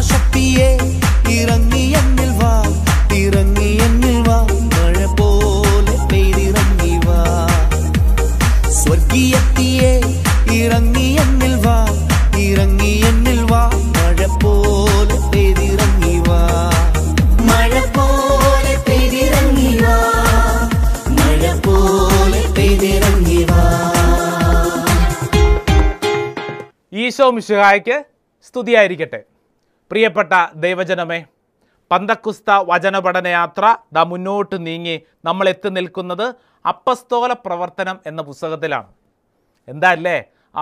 സർവശക്തിയെ ഇറങ്ങി വാ ഇറങ്ങി വാ മഴ പോലെ പെയ്തിറങ്ങി വാ സ്വർഗീയത്തിയെ ഇറങ്ങി വാ ഇറങ്ങി വാ മഴ പോലെ പെയ്തിറങ്ങി വാ മഴ പോലെ പെയ്തിറങ്ങി വാ മഴ പോലെ പെയ്തിറങ്ങി വാ ഈശോ മിശുഹായ്ക്ക് സ്തുതിയായിരിക്കട്ടെ പ്രിയപ്പെട്ട ദൈവജനമേ പന്തക്കുസ്ത വചനപഠന യാത്ര ദ മുന്നോട്ട് നീങ്ങി നമ്മൾ എത്തി നിൽക്കുന്നത് അപ്പസ്തോല പ്രവർത്തനം എന്ന പുസ്തകത്തിലാണ് എന്താ അല്ലേ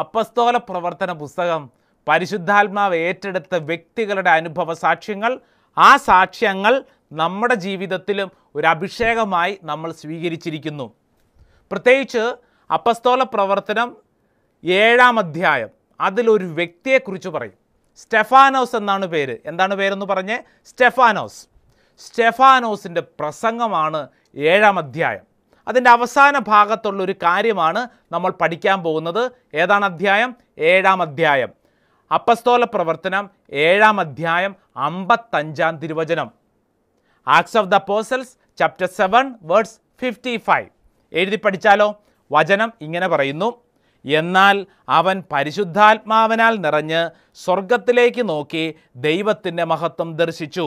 അപ്പസ്തോല പ്രവർത്തന പുസ്തകം പരിശുദ്ധാത്മാവ് ഏറ്റെടുത്ത വ്യക്തികളുടെ അനുഭവ സാക്ഷ്യങ്ങൾ ആ സാക്ഷ്യങ്ങൾ നമ്മുടെ ജീവിതത്തിലും ഒരു അഭിഷേകമായി നമ്മൾ സ്വീകരിച്ചിരിക്കുന്നു പ്രത്യേകിച്ച് അപ്പസ്തോല പ്രവർത്തനം ഏഴാം അധ്യായം അതിലൊരു വ്യക്തിയെക്കുറിച്ച് പറയും സ്റ്റെഫാനോസ് എന്നാണ് പേര് എന്താണ് പേരെന്ന് പറഞ്ഞ് സ്റ്റെഫാനോസ് സ്റ്റെഫാനോസിൻ്റെ പ്രസംഗമാണ് ഏഴാം അധ്യായം അതിൻ്റെ അവസാന ഭാഗത്തുള്ള ഒരു കാര്യമാണ് നമ്മൾ പഠിക്കാൻ പോകുന്നത് ഏതാണ് അധ്യായം ഏഴാം അധ്യായം അപ്പസ്തോല പ്രവർത്തനം ഏഴാം അധ്യായം അമ്പത്തഞ്ചാം തിരുവചനം Acts of the Apostles chapter seven verse fifty five എഴുതി പഠിച്ചാലോ വചനം ഇങ്ങനെ പറയുന്നു എന്നാൽ അവൻ പരിശുദ്ധാത്മാവിനാൽ നിറഞ്ഞ് സ്വർഗത്തിലേക്ക് നോക്കി ദൈവത്തിൻ്റെ മഹത്വം ദർശിച്ചു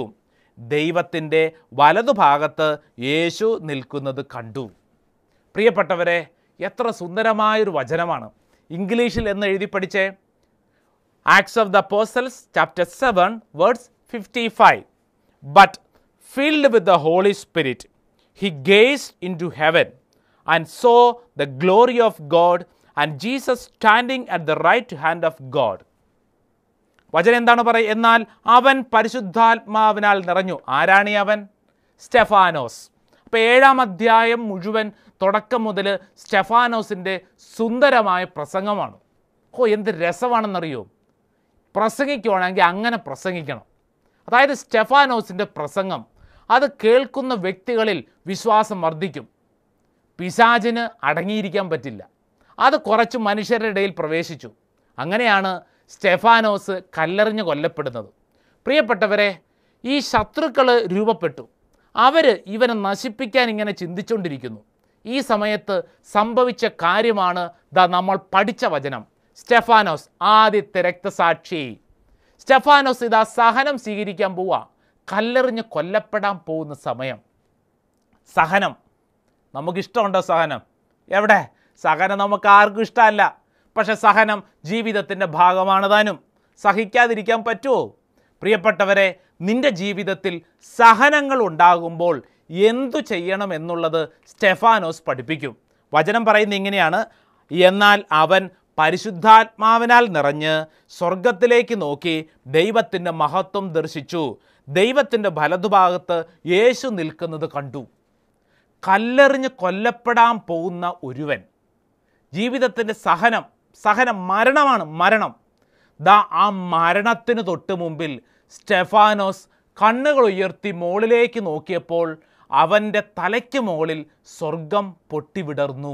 ദൈവത്തിൻ്റെ വലതുഭാഗത്ത് യേശു നിൽക്കുന്നത് കണ്ടു പ്രിയപ്പെട്ടവരെ എത്ര സുന്ദരമായൊരു വചനമാണ് ഇംഗ്ലീഷിൽ എന്ന് എഴുതി പഠിച്ചേ Acts of the Apostles chapter seven verse fifty five but filled with the Holy Spirit he gazed into heaven and saw the glory of God and Jesus standing at the right hand of God വചനം എന്താണ് പറയുക എന്നാൽ അവൻ പരിശുദ്ധാത്മാവിനാൽ നിറഞ്ഞു ആരാണ് അവൻ സ്റ്റെഫാനോസ് അപ്പോൾ ഏഴാം അധ്യായം മുഴുവൻ തുടക്കം മുതൽ സ്റ്റെഫാനോസിൻ്റെ സുന്ദരമായ പ്രസംഗമാണ് ഓ എന്ത് രസമാണെന്നറിയോ പ്രസംഗിക്കുവാണെങ്കിൽ അങ്ങനെ പ്രസംഗിക്കണം അതായത് സ്റ്റെഫാനോസിൻ്റെ പ്രസംഗം അത് കേൾക്കുന്ന വ്യക്തികളിൽ വിശ്വാസം വർദ്ധിക്കും പിശാചിന് അടങ്ങിയിരിക്കാൻ പറ്റില്ല അത് കുറച്ച് മനുഷ്യരുടെ ഇടയിൽ പ്രവേശിച്ചു അങ്ങനെയാണ് സ്റ്റെഫാനോസ് കല്ലെറിഞ്ഞ് കൊല്ലപ്പെടുന്നത് പ്രിയപ്പെട്ടവരെ ഈ ശത്രുക്കൾ രൂപപ്പെട്ടു അവർ ഇവനെ നശിപ്പിക്കാൻ ഇങ്ങനെ ചിന്തിച്ചുകൊണ്ടിരിക്കുന്നു ഈ സമയത്ത് സംഭവിച്ച കാര്യമാണ് ദാ നമ്മൾ പഠിച്ച വചനം സ്റ്റെഫാനോസ് ആദ്യത്തെ രക്തസാക്ഷി സ്റ്റെഫാനോസ് ഇതാ സഹനം സ്വീകരിക്കാൻ പോവുക കല്ലെറിഞ്ഞ് കൊല്ലപ്പെടാൻ പോകുന്ന സമയം സഹനം നമുക്കിഷ്ടമുണ്ടോ സഹനം എവിടെ സഹനം നമുക്ക് ആർക്കും ഇഷ്ടമല്ല പക്ഷെ സഹനം ജീവിതത്തിൻ്റെ ഭാഗമാണ് താനും സഹിക്കാതിരിക്കാൻ പറ്റുമോ പ്രിയപ്പെട്ടവരെ നിൻ്റെ ജീവിതത്തിൽ സഹനങ്ങൾ ഉണ്ടാകുമ്പോൾ എന്തു ചെയ്യണം എന്നുള്ളത് സ്റ്റെഫാനോസ് പഠിപ്പിക്കും വചനം പറയുന്നത് ഇങ്ങനെയാണ് എന്നാൽ അവൻ പരിശുദ്ധാത്മാവിനാൽ നിറഞ്ഞ് സ്വർഗത്തിലേക്ക് നോക്കി ദൈവത്തിൻ്റെ മഹത്വം ദർശിച്ചു ദൈവത്തിൻ്റെ വലതുഭാഗത്ത് യേശു നിൽക്കുന്നത് കണ്ടു കല്ലെറിഞ്ഞ് കൊല്ലപ്പെടാൻ പോകുന്ന ഒരുവൻ ജീവിതത്തിൻ്റെ സഹനം സഹനം മരണമാണ് മരണം ദാ ആ മരണത്തിന് തൊട്ട് മുമ്പിൽ സ്റ്റെഫാനോസ് കണ്ണുകൾ ഉയർത്തി മുകളിലേക്ക് നോക്കിയപ്പോൾ അവൻ്റെ തലയ്ക്ക് മുകളിൽ സ്വർഗം പൊട്ടിവിടർന്നു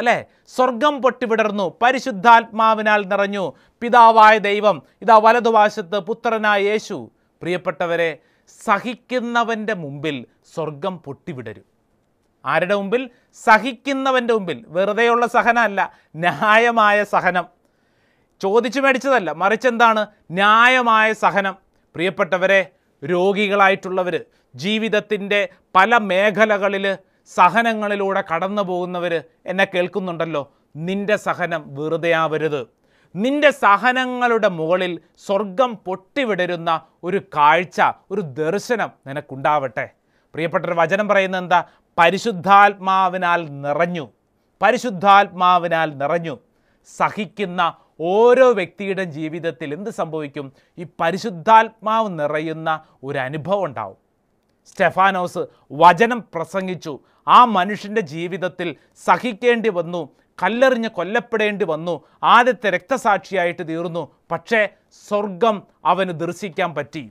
അല്ലേ സ്വർഗം പൊട്ടിവിടർന്നു പരിശുദ്ധാത്മാവിനാൽ നിറഞ്ഞു പിതാവായ ദൈവം ഇതാ വലതുവാശത്ത് പുത്രനായ യേശു പ്രിയപ്പെട്ടവരെ സഹിക്കുന്നവൻ്റെ മുമ്പിൽ സ്വർഗം പൊട്ടിവിടരും ആരുടെ മുമ്പിൽ സഹിക്കുന്നവൻ്റെ മുമ്പിൽ വെറുതെയുള്ള സഹനമല്ല ന്യായമായ സഹനം ചോദിച്ചു മേടിച്ചതല്ല മറിച്ച് എന്താണ് ന്യായമായ സഹനം പ്രിയപ്പെട്ടവരെ രോഗികളായിട്ടുള്ളവർ ജീവിതത്തിൻ്റെ പല മേഖലകളിൽ സഹനങ്ങളിലൂടെ കടന്നു പോകുന്നവർ എന്നെ കേൾക്കുന്നുണ്ടല്ലോ നിൻ്റെ സഹനം വെറുതെ ആവരുത് നിന്റെ സഹനങ്ങളുടെ മുകളിൽ സ്വർഗം പൊട്ടിവിടരുന്ന ഒരു കാഴ്ച ഒരു ദർശനം നിനക്കുണ്ടാവട്ടെ പ്രിയപ്പെട്ടൊരു വചനം പറയുന്നത് എന്താ പരിശുദ്ധാത്മാവിനാൽ നിറഞ്ഞു പരിശുദ്ധാത്മാവിനാൽ നിറഞ്ഞു സഹിക്കുന്ന ഓരോ വ്യക്തിയുടെ ജീവിതത്തിൽ എന്ത് സംഭവിക്കും ഈ പരിശുദ്ധാത്മാവ് നിറയുന്ന ഒരു അനുഭവം ഉണ്ടാവും സ്റ്റെഫാനോസ് വചനം പ്രസംഗിച്ചു ആ മനുഷ്യൻ്റെ ജീവിതത്തിൽ സഹിക്കേണ്ടി വന്നു കല്ലെറിഞ്ഞ് കൊല്ലപ്പെടേണ്ടി വന്നു ആദ്യത്തെ രക്തസാക്ഷിയായിട്ട് തീർന്നു പക്ഷേ സ്വർഗം അവന് ദർശിക്കാൻ പറ്റി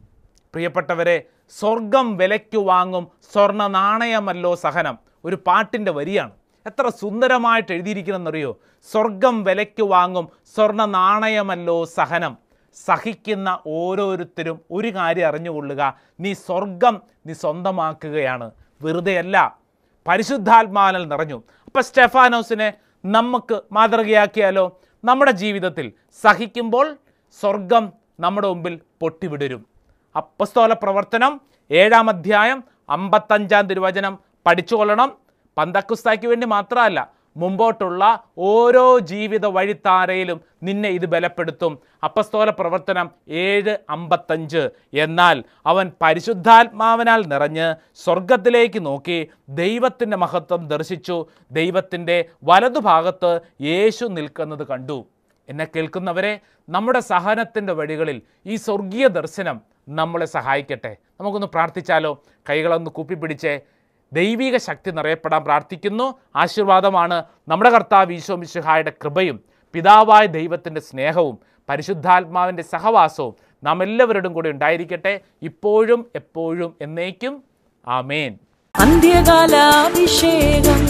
പ്രിയപ്പെട്ടവരെ സ്വർഗം വിലയ്ക്ക് വാങ്ങും സ്വർണ്ണ നാണയമല്ലോ സഹനം ഒരു പാട്ടിൻ്റെ വരിയാണ് എത്ര സുന്ദരമായിട്ട് എഴുതിയിരിക്കണമെന്നറിയോ സ്വർഗം വിലയ്ക്ക് വാങ്ങും സ്വർണ്ണ നാണയമല്ലോ സഹനം സഹിക്കുന്ന ഓരോരുത്തരും ഒരു കാര്യം അറിഞ്ഞുകൊള്ളുക നീ സ്വർഗം നീ സ്വന്തമാക്കുകയാണ് വെറുതെയല്ല പരിശുദ്ധാത്മാനൽ നിറഞ്ഞു അപ്പം സ്റ്റെഫാനോസിനെ നമുക്ക് മാതൃകയാക്കിയാലോ നമ്മുടെ ജീവിതത്തിൽ സഹിക്കുമ്പോൾ സ്വർഗം നമ്മുടെ മുമ്പിൽ പൊട്ടിവിടരും അപ്പസ്തോല പ്രവർത്തനം ഏഴാം അധ്യായം അമ്പത്തഞ്ചാം തിരുവചനം പഠിച്ചുകൊള്ളണം പന്തക്കുസ്തായ്ക്ക് വേണ്ടി മാത്രമല്ല മുമ്പോട്ടുള്ള ഓരോ ജീവിത വഴിത്താരയിലും നിന്നെ ഇത് ബലപ്പെടുത്തും അപ്പസ്തോല പ്രവർത്തനം ഏഴ് അമ്പത്തഞ്ച് എന്നാൽ അവൻ പരിശുദ്ധാത്മാവിനാൽ നിറഞ്ഞ് സ്വർഗത്തിലേക്ക് നോക്കി ദൈവത്തിൻ്റെ മഹത്വം ദർശിച്ചു ദൈവത്തിൻ്റെ വലതുഭാഗത്ത് യേശു നിൽക്കുന്നത് കണ്ടു എന്നെ കേൾക്കുന്നവരെ നമ്മുടെ സഹനത്തിൻ്റെ വഴികളിൽ ഈ സ്വർഗീയ ദർശനം നമ്മളെ സഹായിക്കട്ടെ നമുക്കൊന്ന് പ്രാർത്ഥിച്ചാലോ കൈകളൊന്ന് കൂപ്പിപ്പിടിച്ച് ദൈവിക ശക്തി നിറയപ്പെടാൻ പ്രാർത്ഥിക്കുന്നു ആശീർവാദമാണ് നമ്മുടെ കർത്താവ് ഈശോ മിശുഹായുടെ കൃപയും പിതാവായ ദൈവത്തിൻ്റെ സ്നേഹവും പരിശുദ്ധാത്മാവിൻ്റെ സഹവാസവും നാം എല്ലാവരോടും കൂടി ഉണ്ടായിരിക്കട്ടെ ഇപ്പോഴും എപ്പോഴും എന്നേക്കും ആമേൻ അന്ത്യകാലാഭിഷേകം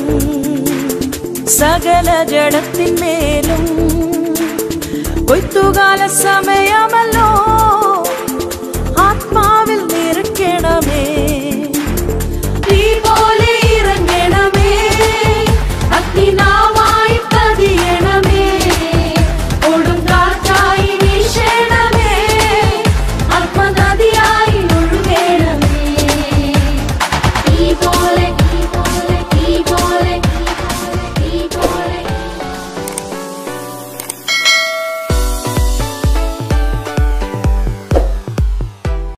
സകല ജടത്തിന്മേലും കൊയ്ത്തുകാല സമയമല്ലോ மரணமே